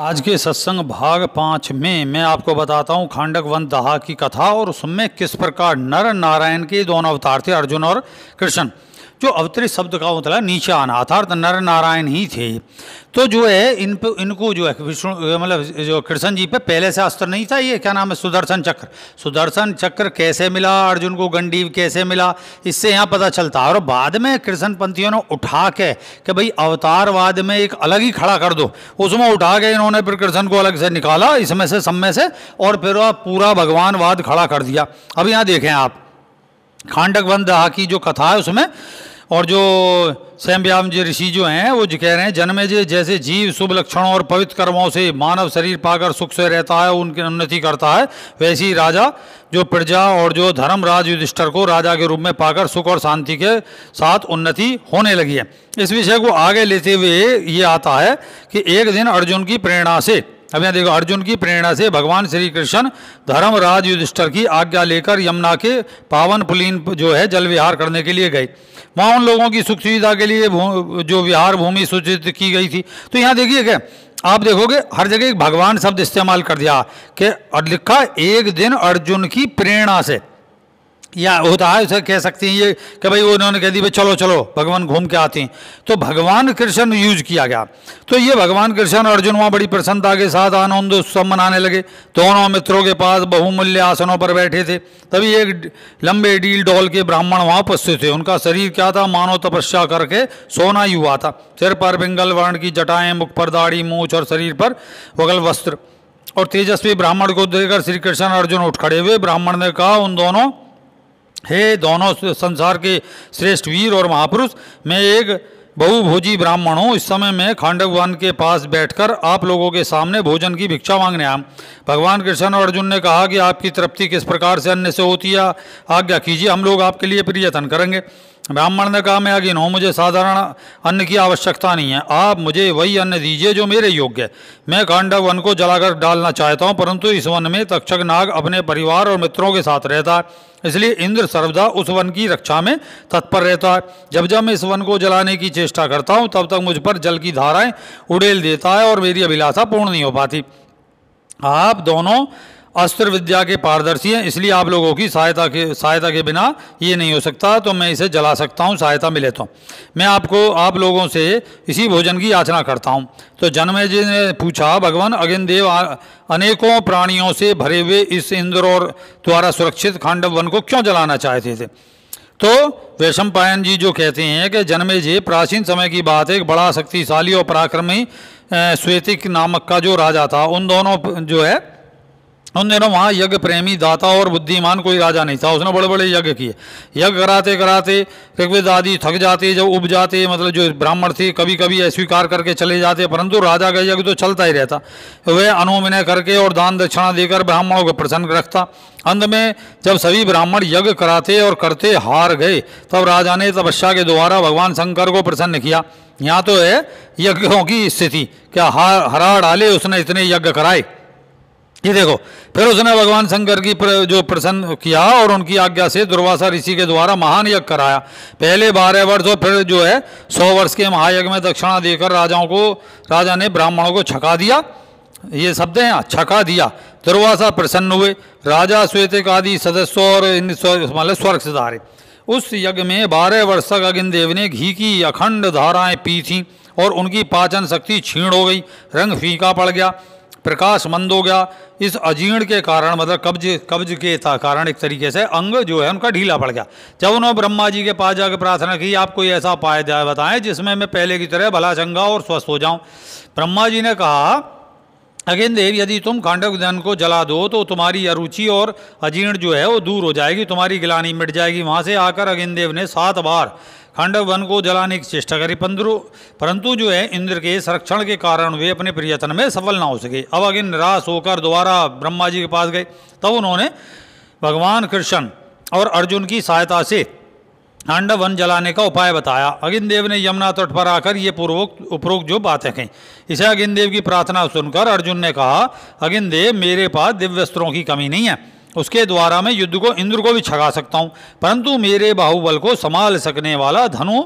आज के सत्संग भाग पाँच में मैं आपको बताता हूँ खांडक वन दहा की कथा और उसमें किस प्रकार नर नारायण के दोनों अवतार थे अर्जुन और कृष्ण जो अवतरित शब्द का मतलब नीचे आना अर्थात नर नारायण ही थे तो जो है इन पर इनको जो है विष्णु मतलब जो कृष्ण जी पे पहले से अस्त्र नहीं था ये क्या नाम है सुदर्शन चक्र सुदर्शन चक्र कैसे मिला अर्जुन को गंडीव कैसे मिला इससे यहाँ पता चलता है और बाद में कृष्ण पंथियों ने उठा के कि भाई अवतारवाद में एक अलग ही खड़ा कर दो उसमें उठा के इन्होंने फिर कृष्ण को अलग से निकाला इसमें से सब में से और फिर पूरा भगवानवाद खड़ा कर दिया अब यहाँ देखें आप खांडक वन दहा की जो कथा है उसमें और जो सैम्याम जी ऋषि जो हैं वो जो कह रहे हैं जन्मे जी जैसे जीव शुभ लक्षणों और पवित्र कर्मों से मानव शरीर पाकर सुख से रहता है उनकी उन्नति करता है वैसे ही राजा जो प्रजा और जो राज युधिष्ठर को राजा के रूप में पाकर सुख और शांति के साथ उन्नति होने लगी है इस विषय को आगे लेते हुए ये आता है कि एक दिन अर्जुन की प्रेरणा से अब यहाँ देखो अर्जुन की प्रेरणा से भगवान श्री कृष्ण धर्मराज युधिष्ठर की आज्ञा लेकर यमुना के पावन पुलीन जो है जल विहार करने के लिए गए वहाँ उन लोगों की सुख सुविधा के लिए जो विहार भूमि सूचित की गई थी तो यहाँ देखिए क्या आप देखोगे हर जगह एक भगवान शब्द इस्तेमाल कर दिया कि लिखा एक दिन अर्जुन की प्रेरणा से या होता है उसे कह सकते हैं ये कि भाई उन्होंने कह दी भाई चलो चलो भगवान घूम के आते हैं तो भगवान कृष्ण यूज किया गया तो ये भगवान कृष्ण अर्जुन वहाँ बड़ी प्रसन्नता के साथ आनंद उत्सव मनाने लगे दोनों मित्रों के पास बहुमूल्य आसनों पर बैठे थे तभी एक लंबे डील डॉल के ब्राह्मण वहाँ उपस्थित थे उनका शरीर क्या था मानव तपस्या करके सोना ही हुआ था सिर पर बिंगल वर्ण की जटाएँ मुख पर दाढ़ी मूछ और शरीर पर वगल वस्त्र और तेजस्वी ब्राह्मण को देखकर श्री कृष्ण अर्जुन उठ खड़े हुए ब्राह्मण ने कहा उन दोनों हे दोनों संसार के श्रेष्ठ वीर और महापुरुष मैं एक बहुभोजी ब्राह्मण हूँ इस समय मैं खांडव भगवान के पास बैठकर आप लोगों के सामने भोजन की भिक्षा मांगने आया भगवान कृष्ण और अर्जुन ने कहा कि आपकी तृप्ति किस प्रकार से अन्य से होती है आज्ञा कीजिए हम लोग आपके लिए प्रियतन करेंगे ब्राह्मण ने कहा मैं अगिन हूँ मुझे साधारण अन्न की आवश्यकता नहीं है आप मुझे वही अन्न दीजिए जो मेरे योग्य है मैं कांडव वन को जलाकर डालना चाहता हूँ परंतु इस वन में तक्षक नाग अपने परिवार और मित्रों के साथ रहता है इसलिए इंद्र सर्वदा उस वन की रक्षा में तत्पर रहता है जब जब मैं इस वन को जलाने की चेष्टा करता हूँ तब तक मुझ पर जल की धाराएँ उड़ेल देता है और मेरी अभिलाषा पूर्ण नहीं हो पाती आप दोनों अस्त्र विद्या के पारदर्शी हैं इसलिए आप लोगों की सहायता के सहायता के बिना ये नहीं हो सकता तो मैं इसे जला सकता हूँ सहायता मिले तो मैं आपको आप लोगों से इसी भोजन की याचना करता हूँ तो जन्मे जी ने पूछा भगवान अगिन देव अनेकों प्राणियों से भरे हुए इस इंद्र और द्वारा सुरक्षित खांडव वन को क्यों जलाना चाहते थे तो वैशम पायन जी जो कहते हैं कि जन्मे जी प्राचीन समय की बात है एक बड़ा शक्तिशाली और पराक्रमी श्वेतिक नामक का जो राजा था उन दोनों जो है उन दिनों वहाँ यज्ञ प्रेमी दाता और बुद्धिमान कोई राजा नहीं था उसने बड़े बड़े यज्ञ किए यज्ञ कराते कराते ऋग्वेद आदि थक जाते जब उब जाते मतलब जो ब्राह्मण थे कभी कभी अस्वीकार करके चले जाते परंतु राजा का यज्ञ तो चलता ही रहता वह अनुविनय करके और दान दक्षिणा देकर ब्राह्मणों को प्रसन्न रखता अंत में जब सभी ब्राह्मण यज्ञ कराते और करते हार गए तब राजा ने तपस्या के द्वारा भगवान शंकर को प्रसन्न किया यहाँ तो है यज्ञों की स्थिति क्या हार हरा डाले उसने इतने यज्ञ कराए ये देखो फिर उसने भगवान शंकर की प्र, जो प्रसन्न किया और उनकी आज्ञा से दुर्वासा ऋषि के द्वारा महान यज्ञ कराया पहले बारह वर्ष और फिर जो है सौ वर्ष के महायज्ञ में दक्षिणा देकर राजाओं को राजा ने ब्राह्मणों को छका दिया ये शब्द हैं छका दिया दुर्वासा प्रसन्न हुए राजा श्वेतिक आदि सदस्यों और मतलब स्वर्ग से धारे उस यज्ञ में बारह वर्ष तक अगिन देव ने घी की अखंड धाराएं पी थीं और उनकी पाचन शक्ति छीण हो गई रंग फीका पड़ गया प्रकाशमंद हो गया इस अजीर्ण के कारण मतलब कब्ज कब्ज के कारण एक तरीके से अंग जो है उनका ढीला पड़ गया जब उन्होंने ब्रह्मा जी के पास जाकर प्रार्थना की आप कोई ऐसा उपाय बताएं जिसमें मैं पहले की तरह भला चंगा और स्वस्थ हो जाऊं ब्रह्मा जी ने कहा अगेन देव यदि तुम खांडव धन को जला दो तो तुम्हारी अरुचि और अजीर्ण जो है वो दूर हो जाएगी तुम्हारी गिलानी मिट जाएगी वहाँ से आकर अगेन देव ने सात बार खांडव वन को जलाने की चेष्टा करी पंद्रो परंतु जो है इंद्र के संरक्षण के कारण वे अपने प्रयत्न में सफल ना हो सके अब अगिन निराश होकर दोबारा ब्रह्मा जी के पास गए तब उन्होंने भगवान कृष्ण और अर्जुन की सहायता से खांडव वन जलाने का उपाय बताया देव ने यमुना तट पर आकर ये पूर्वोक्त उपरोक्त जो बातें कहीं इसे देव की प्रार्थना सुनकर अर्जुन ने कहा देव मेरे पास दिव्य वस्त्रों की कमी नहीं है उसके द्वारा मैं युद्ध को इंद्र को भी छगा सकता हूँ परंतु मेरे बाहुबल को संभाल सकने वाला धनु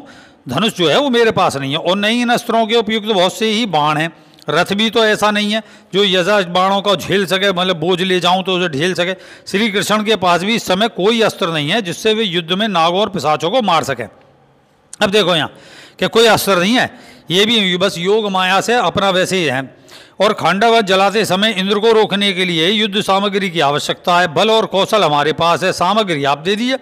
धनुष जो है वो मेरे पास नहीं है और नई इन अस्त्रों के उपयुक्त तो बहुत से ही बाण हैं रथ भी तो ऐसा नहीं है जो यजा बाणों का झेल सके मतलब बोझ ले जाऊं तो उसे झेल सके श्री कृष्ण के पास भी इस समय कोई अस्त्र नहीं है जिससे वे युद्ध में नागों और पिसाचों को मार सकें अब देखो यहाँ कि कोई अस्त्र नहीं है ये भी बस योग माया से अपना वैसे ही है और खांडव जलाते समय इंद्र को रोकने के लिए युद्ध सामग्री की आवश्यकता है बल और कौशल हमारे पास है सामग्री आप दे दिए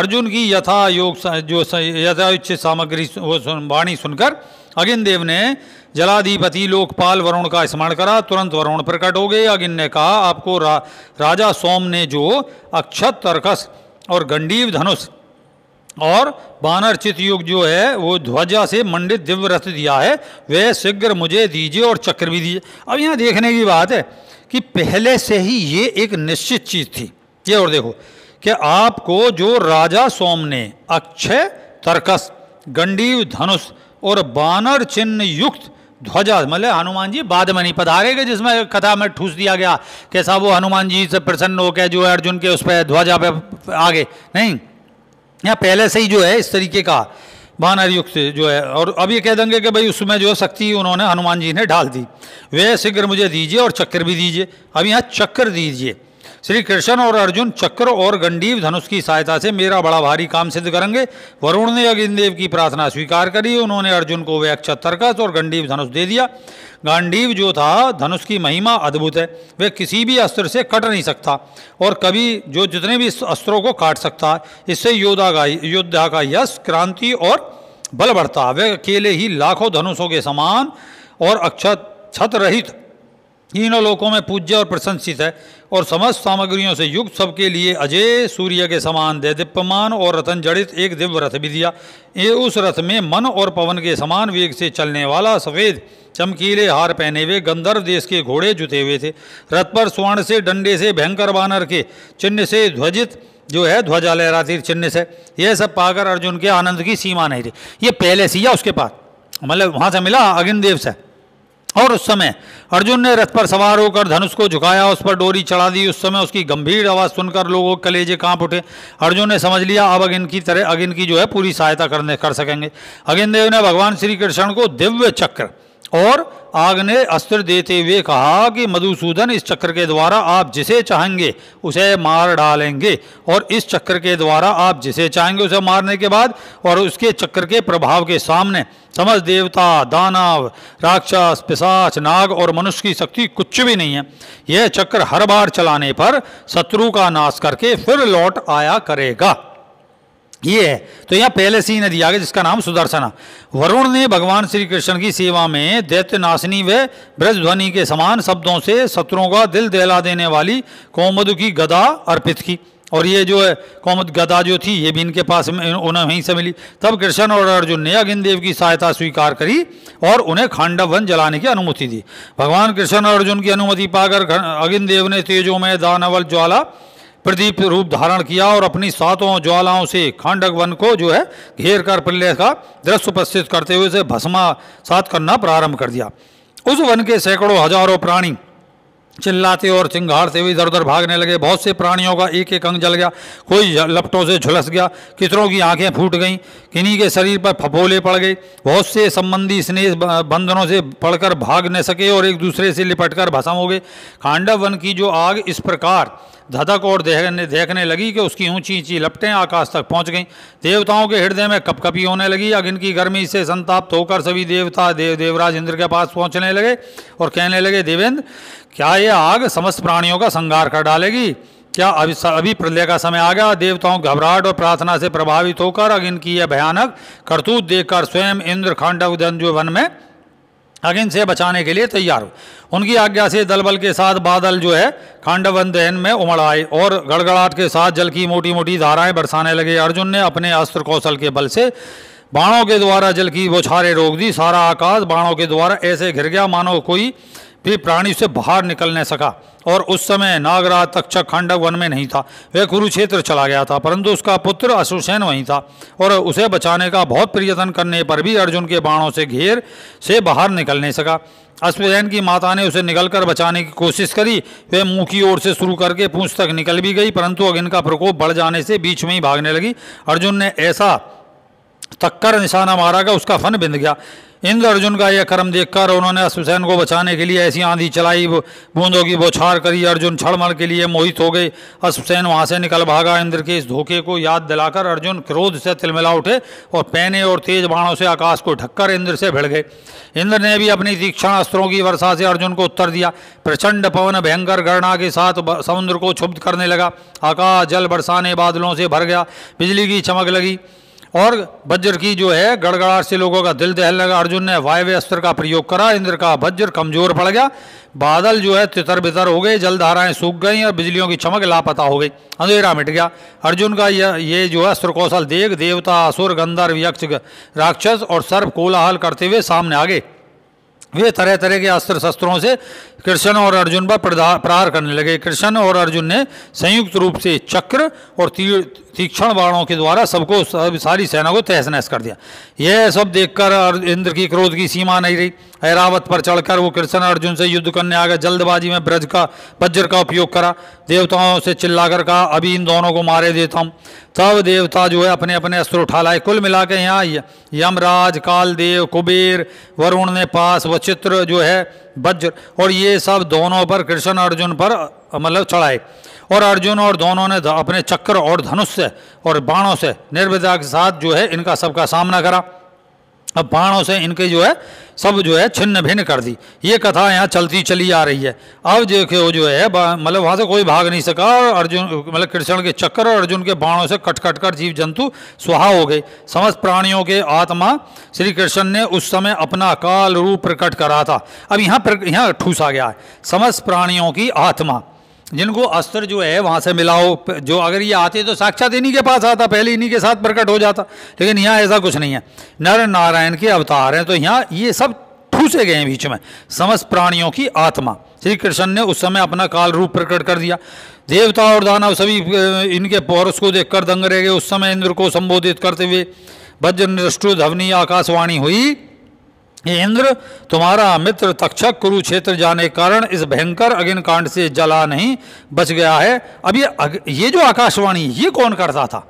अर्जुन की यथा योग जो यथाउचित सामग्री वो सुन, वाणी सुनकर अगिन देव ने जलाधिपति लोकपाल वरुण का स्मरण करा तुरंत वरुण प्रकट हो गए अगिन ने कहा आपको रा, राजा सोम ने जो अक्षत तरकस और गंडीव धनुष और बानर चित युग जो है वो ध्वजा से मंडित दिव्य रथ दिया है वह शीघ्र मुझे दीजिए और चक्र भी दीजिए अब यहाँ देखने की बात है कि पहले से ही ये एक निश्चित चीज़ थी ये और देखो कि आपको जो राजा सोम ने अक्षय तर्कस गंडीव धनुष और बानर चिन्ह युक्त ध्वजा मतलब हनुमान जी बाद में नहीं पता गए जिसमें कथा में ठूस दिया गया कैसा वो हनुमान जी से प्रसन्न होकर जो है अर्जुन के उस पर ध्वजा पे आगे नहीं या पहले से ही जो है इस तरीके का बानर युग से जो है और अब ये कह देंगे कि भाई उसमें जो है शक्ति उन्होंने हनुमान जी ने ढाल दी वह शीघ्र मुझे दीजिए और चक्कर भी दीजिए अब यहाँ चक्कर दीजिए श्री कृष्ण और अर्जुन चक्र और गंडीव धनुष की सहायता से मेरा बड़ा भारी काम सिद्ध करेंगे वरुण ने अग्निदेव की प्रार्थना स्वीकार करी उन्होंने अर्जुन को वह अक्षत तर्कस और गंडीव धनुष दे दिया गांडीव जो था धनुष की महिमा अद्भुत है वह किसी भी अस्त्र से कट नहीं सकता और कभी जो जितने भी अस्त्रों को काट सकता है इससे योद्धा का योद्धा का यश क्रांति और बल बढ़ता वह अकेले ही लाखों धनुषों के समान और अक्षत छत रहित तीनों लोकों में पूज्य और प्रशंसित है और समस्त सामग्रियों से युक्त सबके लिए अजय सूर्य के समान दे दिप्यमान और रतन जड़ित एक दिव्य रथ भी दिया ये उस रथ में मन और पवन के समान वेग से चलने वाला सफ़ेद चमकीले हार पहने हुए गंधर्व देश के घोड़े जुते हुए थे रथ पर स्वर्ण से डंडे से भयंकर बानर के चिन्ह से ध्वजित जो है ध्वजा लहराती चिन्ह से यह सब पाकर अर्जुन के आनंद की सीमा नहीं थी ये पहले सिया उसके पास मतलब वहाँ से मिला देव से और उस समय अर्जुन ने रथ पर सवार होकर धनुष को झुकाया उस पर डोरी चढ़ा दी उस समय उसकी गंभीर आवाज़ सुनकर लोगों कलेजे कांप उठे अर्जुन ने समझ लिया अब अगिन की तरह अगिन की जो है पूरी सहायता करने कर सकेंगे अगिन देव ने भगवान श्री कृष्ण को दिव्य चक्र और आग ने अस्त्र देते हुए कहा कि मधुसूदन इस चक्र के द्वारा आप जिसे चाहेंगे उसे मार डालेंगे और इस चक्र के द्वारा आप जिसे चाहेंगे उसे मारने के बाद और उसके चक्र के प्रभाव के सामने समझ देवता दानव राक्षस पिशाच नाग और मनुष्य की शक्ति कुछ भी नहीं है यह चक्र हर बार चलाने पर शत्रु का नाश करके फिर लौट आया करेगा ये है तो यहाँ पहले से ही नदी आ गई जिसका नाम सुदर्शना वरुण ने भगवान श्री कृष्ण की सेवा में दैत्य नाशनी व ब्रजध्वनि के समान शब्दों से शत्रुओं का दिल दहला देने वाली कौमद की गदा अर्पित की और ये जो है कौमद गदा जो थी ये भी इनके पास में उन्हें वहीं से मिली तब कृष्ण और अर्जुन ने अग्निदेव की सहायता स्वीकार करी और उन्हें खांडव वन जलाने की अनुमति दी भगवान कृष्ण और अर्जुन की अनुमति पाकर अग्निदेव ने में दानवल ज्वाला प्रदीप रूप धारण किया और अपनी सातों ज्वालाओं से खांडक वन को जो है घेर कर प्रलय का दृश्य उपस्थित करते हुए उसे भस्मा सात करना प्रारंभ कर दिया उस वन के सैकड़ों हजारों प्राणी चिल्लाते और से हुए इधर उधर भागने लगे बहुत से प्राणियों का एक एक अंग जल गया कोई लपटों से झुलस गया कितनों की आंखें फूट गईं किन्हीं के शरीर पर फफोले पड़ गए बहुत से संबंधी स्नेह बंधनों से पड़कर भाग न सके और एक दूसरे से लिपटकर भसम हो गए खांडव वन की जो आग इस प्रकार धधक और देखने देखने लगी कि उसकी ऊंची ऊंची लपटें आकाश तक पहुंच गईं देवताओं के हृदय में कपकपी होने लगी अग्नि की गर्मी से संताप्त होकर सभी देवता देव देवराज इंद्र के पास पहुंचने लगे और कहने लगे देवेंद्र क्या ये आग समस्त प्राणियों का संगार कर डालेगी क्या अभी अभी प्रलय का समय आ गया देवताओं घबराहट और प्रार्थना से प्रभावित होकर अग्नि की यह भयानक करतूत देखकर स्वयं इंद्र खांडव दंजु वन में अग्नि से बचाने के लिए तैयार हो उनकी आज्ञा से दलबल के साथ बादल जो है खांडवन दहन में उमड़ आए और गड़गड़ाहट के साथ जल की मोटी मोटी धाराएं बरसाने लगे अर्जुन ने अपने अस्त्र कौशल के बल से बाणों के द्वारा जल की बौछारें रोक दी सारा आकाश बाणों के द्वारा ऐसे घिर गया मानो कोई भी प्राणी से बाहर निकल नहीं सका और उस समय नागराज तक्षक खंडक वन में नहीं था वह कुरुक्षेत्र चला गया था परंतु उसका पुत्र अश्वसेन वहीं था और उसे बचाने का बहुत प्रयत्न करने पर भी अर्जुन के बाणों से घेर से बाहर निकल नहीं सका अश्वसेन की माता ने उसे निकलकर बचाने की कोशिश करी वह मुँह की ओर से शुरू करके पूछ तक निकल भी गई परंतु अग्नि का प्रकोप बढ़ जाने से बीच में ही भागने लगी अर्जुन ने ऐसा तक्कर निशाना मारा गया उसका फन बिंद गया इंद्र अर्जुन का यह कर्म देखकर उन्होंने सुसैन को बचाने के लिए ऐसी आंधी चलाई बूंदों की बौछार करी अर्जुन छड़मल के लिए मोहित हो गए असुसैन वहाँ से निकल भागा इंद्र के इस धोखे को याद दिलाकर अर्जुन क्रोध से तिलमिला उठे और पैने और तेज बाणों से आकाश को ढककर इंद्र से भिड़ गए इंद्र ने भी अपनी तीक्षण अस्त्रों की वर्षा से अर्जुन को उत्तर दिया प्रचंड पवन भयंकर गणना के साथ समुद्र को क्षुब्ध करने लगा आकाश जल बरसाने बादलों से भर गया बिजली की चमक लगी और वज्र की जो है गड़गड़ाहट से लोगों का दिल दहल लगा अर्जुन ने वायव्य अस्त्र का प्रयोग करा इंद्र का वज्र कमजोर पड़ गया बादल जो है तितर बितर हो गए जलधाराएं सूख गई और बिजलियों की चमक लापता हो गई अंधेरा मिट गया अर्जुन का यह ये जो है अस्त्र कौशल देख देवता असुर गंधर्व यक्ष राक्षस और सर्व कोलाहल करते हुए सामने आ गए वे तरह तरह के अस्त्र शस्त्रों से कृष्ण और अर्जुन पर प्रहार करने लगे कृष्ण और अर्जुन ने संयुक्त रूप से चक्र और तीर तीक्ष्ण बाणों के द्वारा सबको सब सारी सेना को तहस नहस कर दिया यह सब देखकर इंद्र की क्रोध की सीमा नहीं रही ऐरावत पर चढ़कर वो कृष्ण अर्जुन से युद्ध करने आ गए जल्दबाजी में ब्रज का वज्र का उपयोग करा देवताओं से चिल्लाकर कहा अभी इन दोनों को मारे देता हूँ तब देवता जो है अपने अपने अस्त्र उठा लाए कुल मिला के यहाँ यमराज कालदेव कुबेर वरुण ने पास वचित्र जो है वज्र और ये सब दोनों पर कृष्ण अर्जुन पर मतलब चढ़ाए और अर्जुन और दोनों ने अपने चक्र और धनुष से और बाणों से निर्विदा के साथ जो है इनका सबका सामना करा अब बाणों से इनके जो है सब जो है छिन्न भिन्न कर दी ये कथा यहाँ चलती चली आ रही है अब देखो जो है मतलब वहाँ से कोई भाग नहीं सका और अर्जुन मतलब कृष्ण के चक्कर और अर्जुन के बाणों से कट कट कर जीव जंतु सुहा हो गए समस्त प्राणियों के आत्मा श्री कृष्ण ने उस समय अपना काल रूप प्रकट करा था अब यहाँ यहाँ ठूसा गया है समस्त प्राणियों की आत्मा जिनको अस्त्र जो है वहाँ से मिलाओ जो अगर ये आते तो साक्षात इन्हीं के पास आता पहले इन्हीं के साथ प्रकट हो जाता लेकिन यहाँ ऐसा कुछ नहीं है नर नारायण के अवतार हैं तो यहाँ ये सब ठूसे गए हैं बीच में समस्त प्राणियों की आत्मा श्री कृष्ण ने उस समय अपना काल रूप प्रकट कर दिया देवता और दानव सभी इनके पौरस को देख दंग रह गए उस समय इंद्र को संबोधित करते हुए वज्र नृष्टु ध्वनि आकाशवाणी हुई इंद्र तुम्हारा मित्र तक्षक कुरुक्षेत्र जाने कारण इस भयंकर अग्निकांड से जला नहीं बच गया है अब ये अग, ये जो आकाशवाणी ये कौन करता था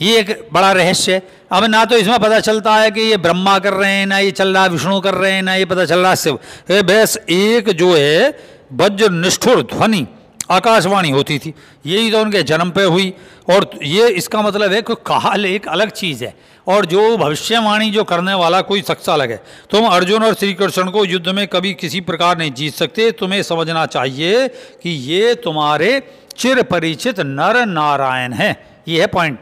ये एक बड़ा रहस्य है अब ना तो इसमें पता चलता है कि ये ब्रह्मा कर रहे हैं ना ये चल रहा विष्णु कर रहे हैं ना ये पता चल रहा शिव बस एक जो है वज्र निष्ठुर ध्वनि आकाशवाणी होती थी यही तो उनके जन्म पे हुई और ये इसका मतलब है कि काल एक अलग चीज़ है और जो भविष्यवाणी जो करने वाला कोई शख्स अलग है तुम अर्जुन और श्री कृष्ण को युद्ध में कभी किसी प्रकार नहीं जीत सकते तुम्हें समझना चाहिए कि ये तुम्हारे चिर परिचित नर नारायण हैं ये है पॉइंट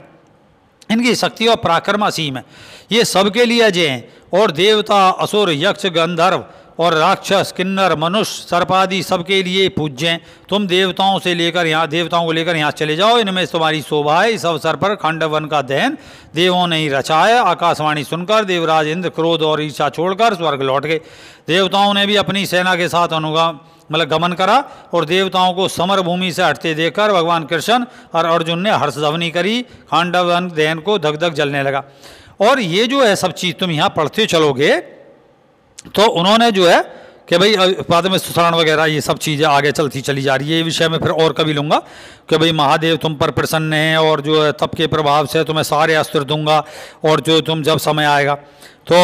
इनकी शक्ति और पराक्रम असीम है ये सबके लिए अजय हैं और देवता असुर यक्ष गंधर्व और राक्षस किन्नर मनुष्य सर्पादि सबके लिए पूज्य हैं तुम देवताओं से लेकर यहाँ देवताओं को लेकर यहाँ चले जाओ इनमें तुम्हारी शोभा है इस अवसर पर खंडवन का दहन देवों ने ही रचा है आकाशवाणी सुनकर देवराज इंद्र क्रोध और ईर्षा छोड़कर स्वर्ग लौट गए देवताओं ने भी अपनी सेना के साथ अनुगम मतलब गमन करा और देवताओं को समर भूमि से हटते देखकर भगवान कृष्ण और अर्जुन ने हर्ष धवनी करी खांडवन दहन को धक धक जलने लगा और ये जो है सब चीज़ तुम यहाँ पढ़ते चलोगे तो उन्होंने जो है कि भाई बाद में सुसारण वगैरह ये सब चीज़ें आगे चलती चली जा रही है ये विषय में फिर और कभी लूँगा कि भाई महादेव तुम पर प्रसन्न हैं और जो है तप के प्रभाव से तुम्हें सारे अस्त्र दूंगा और जो तुम जब समय आएगा तो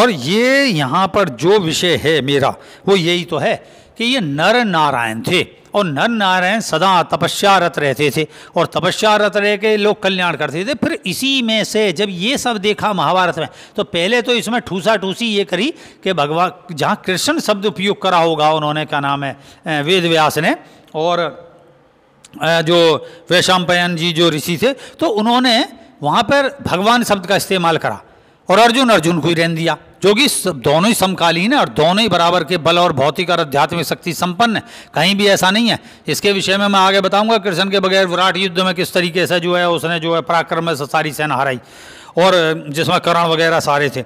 और ये यहाँ पर जो विषय है मेरा वो यही तो है कि ये नर नारायण थे और नर नारायण सदा तपस्यारत रहते थे और तपस्यारत रह के लोग कल्याण करते थे फिर इसी में से जब ये सब देखा महाभारत में तो पहले तो इसमें ठूसा ठूसी ये करी कि भगवान जहाँ कृष्ण शब्द उपयोग करा होगा उन्होंने क्या नाम है वेद व्यास ने और जो वैशाम्पयन जी जो ऋषि थे तो उन्होंने वहाँ पर भगवान शब्द का इस्तेमाल करा और अर्जुन अर्जुन को ही रहन दिया जो कि दोनों ही समकालीन है और दोनों ही बराबर के बल और भौतिक और आध्यात्मिक शक्ति संपन्न है कहीं भी ऐसा नहीं है इसके विषय में मैं आगे बताऊंगा कृष्ण के बगैर विराट युद्ध में किस तरीके से जो है उसने जो है पराक्रम में सारी सेना हराई और जिसमें करण वगैरह सारे थे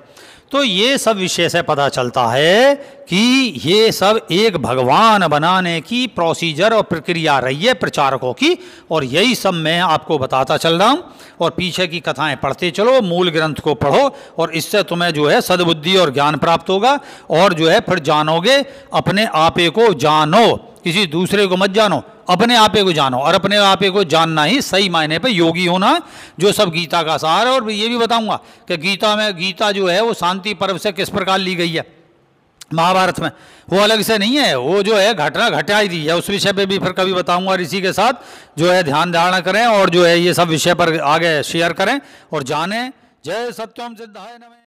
तो ये सब विषय से पता चलता है कि ये सब एक भगवान बनाने की प्रोसीजर और प्रक्रिया रही है प्रचारकों की और यही सब मैं आपको बताता चल रहा हूँ और पीछे की कथाएं पढ़ते चलो मूल ग्रंथ को पढ़ो और इससे तुम्हें जो है सद्बुद्धि और ज्ञान प्राप्त होगा और जो है फिर जानोगे अपने आपे को जानो किसी दूसरे को मत जानो अपने आपे को जानो और अपने आपे को जानना ही सही मायने पे योगी होना जो सब गीता का सार है और ये भी बताऊंगा कि गीता में गीता जो है वो शांति पर्व से किस प्रकार ली गई है महाभारत में वो अलग से नहीं है वो जो है घटना घटाई दी है उस विषय पे भी फिर कभी बताऊंगा और इसी के साथ जो है ध्यान धारणा करें और जो है ये सब विषय पर आगे शेयर करें और जाने जय सत्यम सिद्धाय नमें